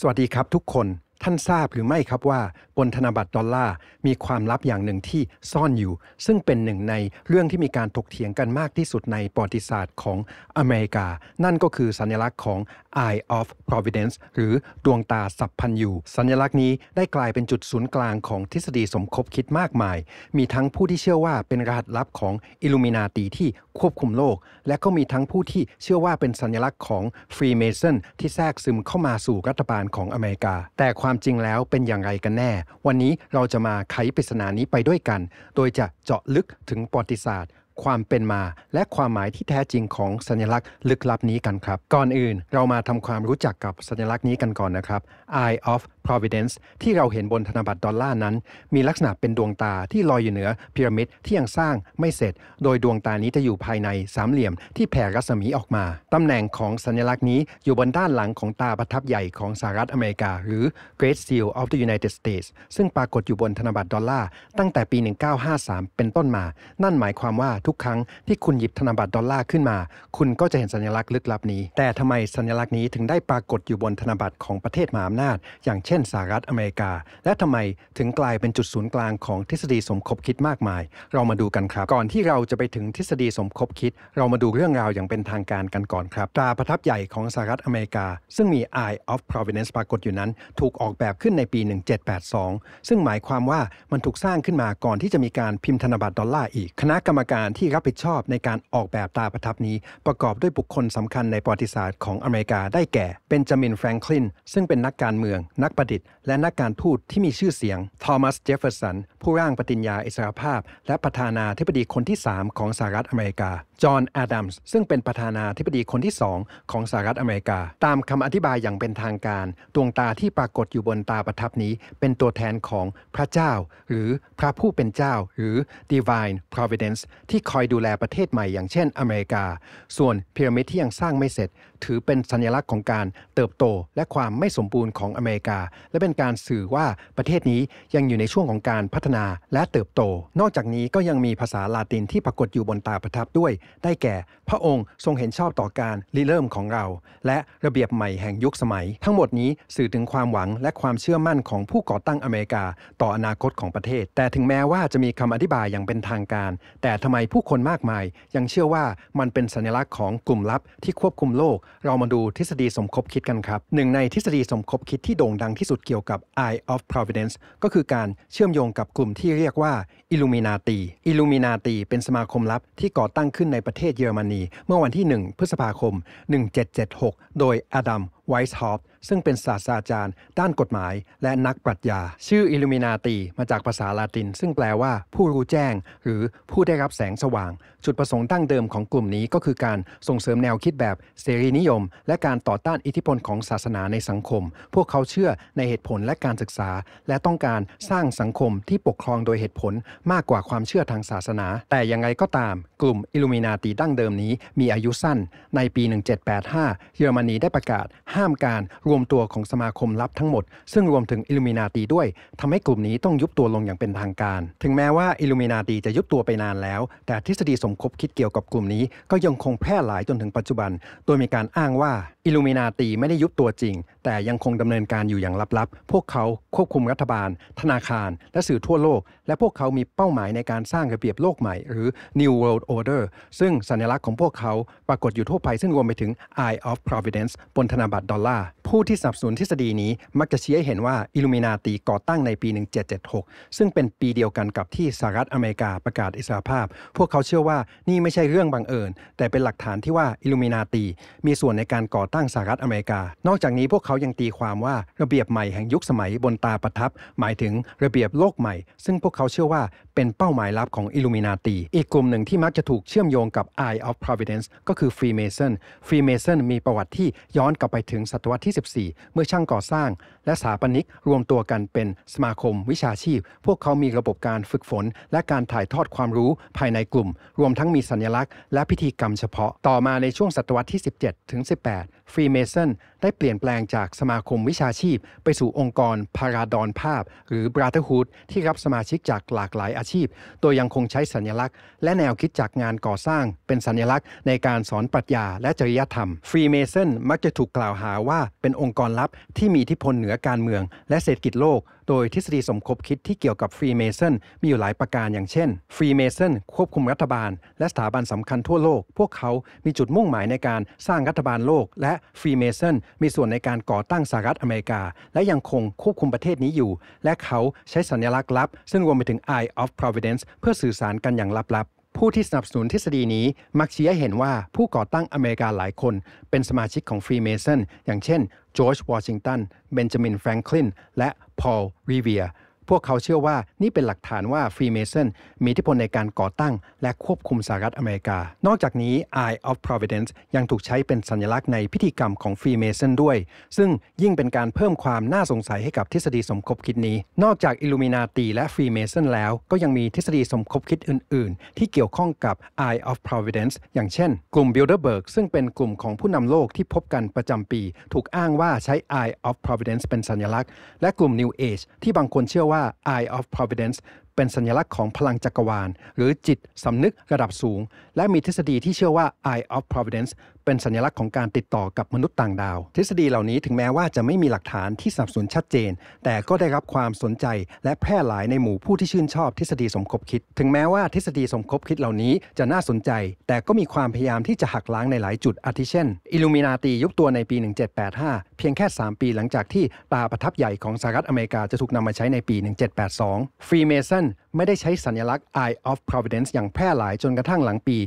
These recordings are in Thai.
สวัสดีครับทุกคนท่านทราบหรือไม่ครับว่าบนธนบัตรดอลลาร์ มีความลับอย่างหนึ่งที่ซ่อนอยู่ ซึ่งเป็นหนึ่งในเรื่องที่มีการถกเถียงกันมากที่สุดในประวัติศาสตร์ของอเมริกา นั่นก็คือสัญลักษณ์ของ Eye of Providence หรือดวงตาสัพพันยูสัญลักษณ์นี้ได้กลายเป็นจุดศูนย์กลางของทฤษฎีสมคบคิดมากมาย มีทั้งผู้ที่เชื่อว่าเป็นรหัสลับของอิลูมินาตีที่ควบคุมโลก และก็มีทั้งผู้ที่เชื่อว่าเป็นสัญลักษณ์ของฟรีเมสันที่แทรกซึมเข้ามาสู่รัฐบาลของอเมริกา แต่ความจริงแล้วเป็นอย่างไรกันแน่ วันนี้เราจะมาไขปริศนานี้ไปด้วยกัน โดยจะเจาะลึกถึงประวัติศาสตร์ ความเป็นมา และความหมายที่แท้จริงของสัญลักษณ์ลึกลับนี้กันครับ ก่อนอื่นเรามาทำความรู้จักกับสัญลักษณ์นี้กันก่อนนะครับ Eye of Providence ที่เราเห็นบนธนบัตรดอลลาร์นั้น มีลักษณะเป็นดวงตาที่ลอยอยู่เหนือพีระมิดที่ยังสร้างไม่เสร็จ โดยดวงตานี้จะอยู่ภายในสามเหลี่ยมที่แผ่รัศมีออกมาตำแหน่งของสัญลักษณ์นี้อยู่บนด้านหลังของตาประทับใหญ่ของสหรัฐอเมริกา หรือ Great Seal of the United States ซึ่งปรากฏอยู่บนธนบัตรดอลลาร์ตั้งแต่ปี 1953 เป็นต้นมา นั่นหมายความว่าทุกครั้ง ที่คุณหยิบธนบัตรดอลลาร์ขึ้นมา คุณก็จะเห็นสัญลักษณ์ลึกลับนี้ แต่ทำไมสัญลักษณ์นี้ถึงได้ปรากฏอยู่บนธนบัตรของประเทศมหาอำนาจอย่างเช่น่นสหรัฐอเมริกา และทำไมถึงกลายเป็นจุดศูนย์กลางของทฤษฎีสมคบคิดมากมาย เรามาดูกันครับก่อนที่เราจะไปถึงทฤษฎีสมคบคิด เรามาดูเรื่องราวอย่างเป็นทางการกันก่อนครับตราประทับใหญ่ของสหรัฐอเมริกา ซึ่งมี Eye of Providence ปรากฏอยู่นั้น ถูกออกแบบขึ้นในปี 1782 ซึ่งหมายความว่ามันถูกสร้างขึ้นมาก่อนที่จะมีการพิมพ์ธนบัตรดอลลาร์อีกคณะกรรมการที่รับผิดชอบในการออกแบบตราประทับนี้ ประกอบด้วยบุคคลสำคัญในประวัติศาสตร์ของอเมริกาได้แก่เบนจามินแฟรงคลินซึ่งเป็นนักการเมืองนักประดิตและนักการทูตที่มีชื่อเสียงทอมัส เจฟเฟอร์สัน ผู้ร่างปฏิญญาอิสรภาพและประธานาธิบดีคนที่ 3 ของสหรัฐอเมริกา จอห์นอาดัมส์ ซึ่งเป็นประธานาธิบดีคนที่2ของสหรัฐอเมริกา ตามคำอธิบายอย่างเป็นทางการ ดวงตาที่ปรากฏอยู่บนตาประทับนี้ เป็นตัวแทนของพระเจ้า หรือพระผู้เป็นเจ้า หรือ divine providence ที่คอยดูแลประเทศใหม่อย่างเช่น อเมริกา ส่วนพีระมิดที่ยังสร้างไม่เสร็จ ถือเป็นสัญลักษณ์ของการเติบโตและความไม่สมบูรณ์ของอเมริกาและเป็นการสื่อว่าประเทศนี้ยังอยู่ในช่วงของการพัฒนาและเติบโต นอกจากนี้ก็ยังมีภาษาลาตินที่ปรากฏอยู่บนตาประทับด้วย ได้แก่ พระองค์ทรงเห็นชอบต่อการริเริ่มของเรา และระเบียบใหม่แห่งยุคสมัย ทั้งหมดนี้สื่อถึงความหวังและความเชื่อมั่นของผู้ก่อตั้งอเมริกา ต่ออนาคตของประเทศ แต่ถึงแม้ว่าจะมีคำอธิบายอย่างเป็นทางการ แต่ทำไมผู้คนมากมายยังเชื่อว่ามันเป็นสัญลักษณ์ของกลุ่มลับที่ควบคุมโลก เรามาดูทฤษฎีสมคบคิดกันครับ หนึ่งในทฤษฎีสมคบคิดที่โด่งดังที่สุดเกี่ยวกับ Eye of Providence ก็คือการเชื่อมโยงกับกลุ่มที่เรียกว่า Illuminati Illuminati เป็นสมาคมลับที่ก่อตั้งขึ้นในประเทศเยอรมนี เมื่อวันที่ 1 พฤษภาคม 1776 โดยอดัมไวส์ฮอปซึ่งเป็นศาสตราจารย์ ด้านกฎหมายและนักปรัชญา ชื่ออิลูมินาตีมาจากภาษาลาติน ซึ่งแปลว่าผู้รู้แจ้ง หรือผู้ได้รับแสงสว่าง จุดประสงค์ตั้งเดิมของกลุ่มนี้ก็คือการส่งเสริมแนวคิดแบบเสรีนิยม และการต่อต้านอิทธิพลของศาสนาในสังคม พวกเขาเชื่อในเหตุผลและการศึกษา และต้องการสร้างสังคมที่ปกครองโดยเหตุผลมากกว่าความเชื่อทางศาสนา แต่อย่างไรก็ตามกลุ่มอิลูมินาตีดั้งเดิมนี้มีอายุสั้น ในปี 1785เยอรมนีได้ประกาศห้ามการรวมตัวของสมาคมลับทั้งหมดซึ่งรวมถึงอิลูมินาตีด้วย ทำให้กลุ่มนี้ต้องยุบตัวลงอย่างเป็นทางการ ถึงแม้ว่าอิลูมินาตีจะยุบตัวไปนานแล้ว แต่ทฤษฎีสมคบคิดเกี่ยวกับกลุ่มนี้ก็ยังคงแพร่หลายจนถึงปัจจุบัน โดยมีการอ้างว่าอิลูมินาตีไม่ได้ยุบตัวจริง แต่ยังคงดำเนินการอยู่อย่างลับๆ พวกเขาควบคุมรัฐบาล ธนาคาร และสื่อทั่วโลก และพวกเขามีเป้าหมายในการสร้างระเบียบโลกใหม่ หรือ New World Order ซึ่งสัญลักษณ์ของพวกเขาปรากฏอยู่ทั่วไปซึ่งรวมไปถึง Eye of Providence บนธนบัตรดอลลาร์ผู้ที่สนับสนุนทฤษฎีนี้มักจะชี้ให้เห็นว่าอิลูมินาตีก่อตั้งในปี 1776 ซึ่งเป็นปีเดียวกันกับที่สหรัฐอเมริกาประกาศอิสรภาพ พวกเขาเชื่อว่านี่ไม่ใช่เรื่องบังเอิญแต่เป็นหลักฐานที่ว่าอิลูมินาตี มีส่วนในการก่อตั้งั้งสหรัฐอเมริกา นอกจากนี้พวกเขายังตีความว่าระเบียบใหม่แห่งยุคสมัยบนตาประทับ หมายถึงระเบียบโลกใหม่ ซึ่งพวกเขาเชื่อว่าเป็นเป้าหมายลับของอิลูมินาตี อีกกลุ่มหนึ่งที่มักจะถูกเชื่อมโยงกับ Eye of Providence ก็คือ Freemason Freemason มีประวัติที่ย้อนกลับไปถึงศตวรรษที่ 14 เมื่อช่างก่อสร้างและสถาปนิกรวมตัวกันเป็นสมาคมวิชาชีพ พวกเขามีระบบการฝึกฝน และการถ่ายทอดความรู้ภายในกลุ่ม รวมทั้งมีสัญลักษณ์และพิธีกรรมเฉพาะ ต่อมาในช่วงศตวรรษที่17ถึง18 Freemason ได้เปลี่ยนแปลงจากสมาคมวิชาชีพ ไปสู่องค์กรพาราดอนภาพหรือ Brotherhood ที่รับสมาชิกจากหลากหลายอาชีพโดยยังคงใช้สัญลักษณ์ และแนวคิดจากงานก่อสร้าง เป็นสัญลักษณ์ ในการสอนปรัชญาและจริยธรรมฟรีเมสันมักจะถูกกล่าวหาว่าเป็นองค์กรลับที่มีอิทธิพลเหนือการเมือง และเศรษฐกิจโลกโดยทฤษฎีสมคบคิดที่เกี่ยวกับฟรีเมสันมีอยู่หลายประการอย่างเช่น ฟรีเมสันควบคุมรัฐบาล และสถาบันสำคัญทั่วโลก พวกเขามีจุดมุ่งหมายในการสร้างรัฐบาลโลก และฟรีเมสันมีส่วนในการก่อตั้งสหรัฐอเมริกา และยังคงควบคุมประเทศนี้อยู่ และเขาใช้สัญลักษณ์ลับ ซึ่งรวมไปถึง Eye of Providence เพื่อสื่อสารกันอย่างลับๆผู้ที่สนับสนุนทฤษฎีนี้มักชี้ให้เห็นว่าผู้ก่อตั้งอเมริกาหลายคนเป็นสมาชิกของฟรีเมสันอย่างเช่นจอร์จวอชิงตันเบนจามินแฟรงคลินและพอลรีเวียพวกเขาเชื่อว่านี่เป็นหลักฐานว่าฟรีเมสันมีอิทธิพลในการก่อตั้งและควบคุมสหรัฐอเมริกา นอกจากนี้ Eye of Providence ยังถูกใช้เป็นสัญลักษณ์ในพิธีกรรมของฟรีเมสันด้วย ซึ่งยิ่งเป็นการเพิ่มความน่าสงสัยให้กับทฤษฎีสมคบคิดนี้ นอกจากอิลูมินาตีและฟรีเมสันแล้วก็ยังมีทฤษฎีสมคบคิดอื่นๆ ที่เกี่ยวข้องกับ Eye of Providence อย่างเช่น กลุ่ม Bilderberg ซึ่งเป็นกลุ่มของผู้นำโลกที่พบกันประจำปี ถูกอ้างว่าใช้ Eye of Providence เป็นสัญลักษณ์ และกลุ่ม New Age ที่บางคนเชื่อว่า Eye of Providence เป็นสัญลักษณ์ของพลังจักรวาล หรือจิตสำนึกระดับสูง และมีทฤษฎีที่เชื่อว่า Eye of Providence เป็นสัญลักษณ์ของการติดต่อกับมนุษย์ต่างดาว ทฤษฎีเหล่านี้ถึงแม้ว่าจะไม่มีหลักฐานที่สับสนชัดเจน แต่ก็ได้รับความสนใจและแพร่หลายในหมู่ผู้ที่ชื่นชอบทฤษฎีสมคบคิด ถึงแม้ว่าทฤษฎีสมคบคิดเหล่านี้จะน่าสนใจ แต่ก็มีความพยายามที่จะหักล้างในหลายจุดอาทิเช่นอิลูมินาตียุบตัวในปี 1785 เพียงแค่ 3 ปีหลังจากที่ตาประทับใหญ่ของสหรัฐอเมริกาจะถูกนำมาใช้ในปี 1782ฟรีเมสันไม่ได้ใช้สัญลักษณ์ Eye of Providence อย่างแพร่หลายจนกระทั่งหลังปี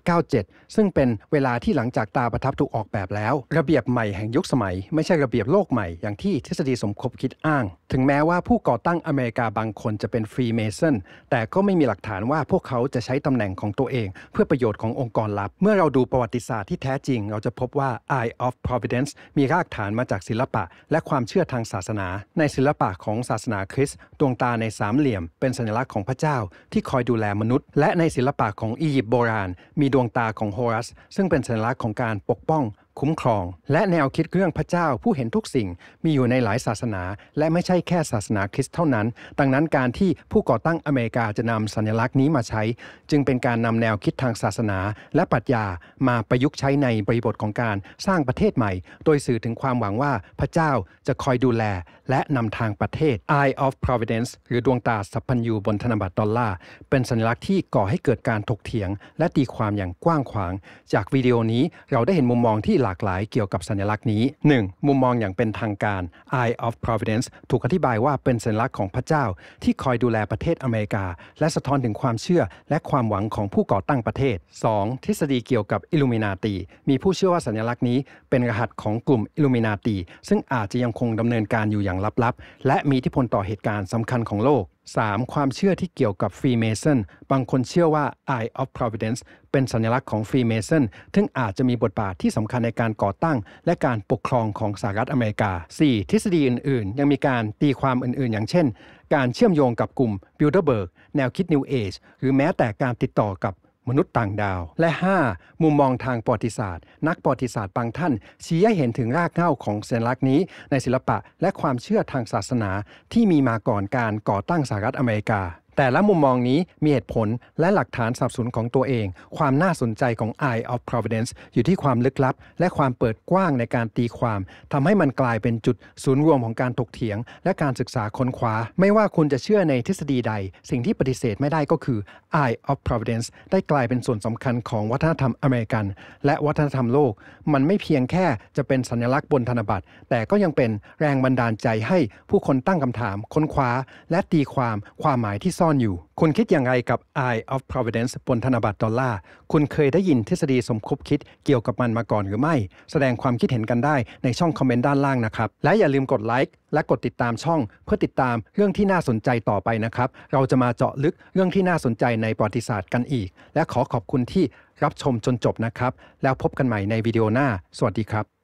1797 ซึ่งเป็นเวลาที่หลังจากตาประทับถูกออกแบบแล้ว ระเบียบใหม่แห่งยุคสมัยไม่ใช่ระเบียบโลกใหม่อย่างที่ทฤษฎีสมคบคิดอ้าง ถึงแม้ว่าผู้ก่อตั้งอเมริกาบางคนจะเป็นฟรีเมสันแต่ก็ไม่มีหลักฐานว่าพวกเขาจะใช้ตำแหน่งของตัวเองเพื่อประโยชน์ขององค์กรลับ เมื่อเราดูประวัติศาสตร์ที่แท้จริง เราจะพบว่า Eye of Providence มีรากฐานมาจากศิลปะและความเชื่อทางศาสนา ในศิลปะของศาสนาคริสต์ดวงตาในสามเหลี่ยมเป็นเป็นสัญลักษณ์ของพระเจ้าที่คอยดูแลมนุษย์ และในศิลปะของอียิปต์โบราณ มีดวงตาของโฮรัส ซึ่งเป็นสัญลักษณ์ของการปกป้องคุ้มครอง และแนวคิดเรื่องพระเจ้าผู้เห็นทุกสิ่งมีอยู่ในหลายศาสนา และไม่ใช่แค่ศาสนาคริสต์เท่านั้น ดังนั้นการที่ผู้ก่อตั้งอเมริกาจะนำสัญลักษณ์นี้มาใช้ จึงเป็นการนำแนวคิดทางศาสนา และปรัชญามาประยุกต์ใช้ในบริบทของการสร้างประเทศใหม่ โดยสื่อถึงความหวังว่าพระเจ้าจะคอยดูแลและนำทางประเทศ Eye of Providence หรือดวงตาสัพพัญญูบนธนบัตรดอลลาร์เป็นสัญลักษณ์ที่ก่อให้เกิดการถกเถียง และตีความอย่างกว้างขวาง จากวิดีโอนี้เราได้เห็นมุมมองที่ลากหลายเกี่ยวกับสัญลักษณ์นี้ 1. มุมมองอย่างเป็นทางการ Eye of Providence ถูกอธิบายว่าเป็นสัญลักษณ์ของพระเจ้าที่คอยดูแลประเทศอเมริกา และสะท้อนถึงความเชื่อ และความหวังของผู้ก่อตั้งประเทศ 2. ทฤษฎีเกี่ยวกับอิลูมินาตีมีผู้เชื่อว่าสัญลักษณ์นี้ เป็นรหัสของกลุ่มอิลูมินาตีซึ่งอาจจะยังคงดำเนินการอยู่อย่างลับๆและมีอิทธิพลต่อเหตุการณ์สำคัญของโลก 3. ความเชื่อที่เกี่ยวกับฟรีเมสันบางคนเชื่อว่า Eye of Providence เป็นสัญลักษณ์ของฟรีเมสันซึ่งอาจจะมีบทบาทที่สำคัญในการก่อตั้ง และการปกครองของสหรัฐอเมริกา 4. ทฤษฎีอื่น ๆ ยังมีการตีความอื่น ๆ อย่างเช่น การเชื่อมโยงกับกลุ่มบิลเดอร์เบิร์กแนวคิดนิวเอจหรือแม้แต่การติดต่อกับมนุษย์ต่างดาวและ 5. มุมมองทางประวัติศาสตร์ นักประวัติศาสตร์บางท่านชี้ให้เห็นถึงรากเหง้าของสัญลักษณ์นี้ในศิลปะและความเชื่อทางศาสนา ที่มีมาก่อนการก่อตั้งสหรัฐอเมริกาแต่ละมุมมองนี้มีเหตุผลและหลักฐานสับสนของตัวเอง ความน่าสนใจของ Eye of Providence อยู่ที่ความลึกลับและความเปิดกว้างในการตีความ ทำให้มันกลายเป็นจุดศูนย์รวมของการถกเถียง และการศึกษาค้นคว้า ไม่ว่าคุณจะเชื่อในทฤษฎีใด สิ่งที่ปฏิเสธไม่ได้ก็คือ Eye of Providence ได้กลายเป็นส่วนสำคัญของวัฒนธรรมอเมริกัน และวัฒนธรรมโลก มันไม่เพียงแค่จะเป็นสัญลักษณ์บนธนบัตร แต่ก็ยังเป็นแรงบันดาลใจให้ผู้คนตั้งคำถามค้นคว้า และตีความความหมายที่ซ่อนอนอยู่คุณคิดอย่างไรกับ Eye of Providence บนธนบัตรดอลลาร์คุณเคยได้ยินทฤษฎีสมคบคิดเกี่ยวกับมันมาก่อนหรือไม่ แสดงความคิดเห็นกันได้ในช่องคอมเมนต์ด้านล่างนะครับ และอย่าลืมกดไลค์และกดติดตามช่อง เพื่อติดตามเรื่องที่น่าสนใจต่อไปนะครับ เราจะมาเจาะลึกเรื่องที่น่าสนใจในประวัติศาสตร์กันอีก และขอขอบคุณที่รับชมจนจบนะครับ แล้วพบกันใหม่ในวิดีโอหน้า สวัสดีครับ